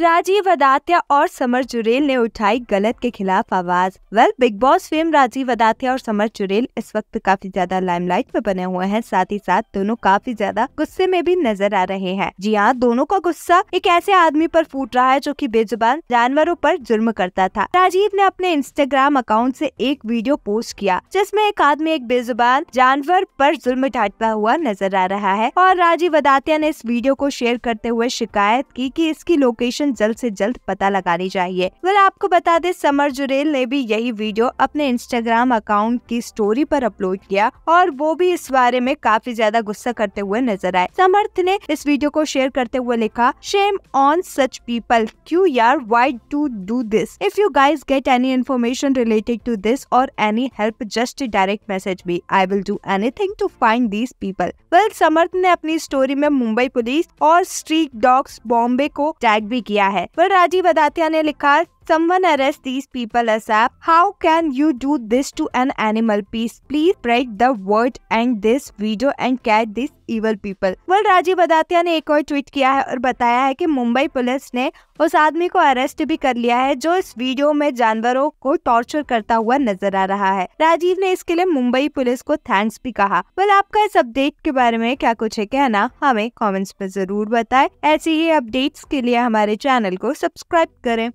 राजीव अदात्या और समर चुरेल ने उठाई गलत के खिलाफ आवाज well Bigg Boss fame Rajiv Adatia और समर चुरेल इस वक्त काफी ज्यादा लाइमलाइट में बने हुए हैं साथ ही साथ दोनों काफी ज्यादा गुस्से में भी नजर आ रहे हैं जी हाँ दोनों का गुस्सा एक ऐसे आदमी पर फूट रहा है जो कि बेजुबान जानवरों पर जुर्म करता था राजीव ने अपने इंस्टाग्राम अकाउंट ऐसी एक वीडियो पोस्ट किया जिसमे एक आदमी एक बेजुबान जानवर आरोप जुल्म ढाटता हुआ नजर आ रहा है और राजीव अदात्या ने इस वीडियो को शेयर करते हुए शिकायत की की इसकी लोकेशन इन्फॉर्मेशन जल्द से जल्द पता लगानी चाहिए वह आपको बता दे समर जुरेल ने भी यही वीडियो अपने इंस्टाग्राम अकाउंट की स्टोरी पर अपलोड किया और वो भी इस बारे में काफी ज्यादा गुस्सा करते हुए नजर आए समर्थ ने इस वीडियो को शेयर करते हुए लिखा शेम ऑन सच पीपल क्यू यार why to do this if you guys get any information related to this और any help just direct message भी I will do anything to find these people well Samarth ने अपनी story में Mumbai police और street dogs Bombay को tag भी किया किया है पर राजीव अदातिया ने लिखा Someone arrest these people ASAP. How can you do this to an animal? Please, please spread the word and this video and catch these evil people. Well Rajiv Adatia ने एक और ट्वीट किया है और बताया है कि मुंबई पुलिस ने उस आदमी को अरेस्ट भी कर लिया है जो इस वीडियो में जानवरों को टॉर्चर करता हुआ नजर आ रहा है राजीव ने इसके लिए मुंबई पुलिस को थैंक्स भी कहा वेल आपका इस अपडेट के बारे में क्या कुछ है कहना हमें कमेंट्स में जरूर बताएं। ऐसी ही अपडेट्स के लिए हमारे चैनल को सब्सक्राइब करें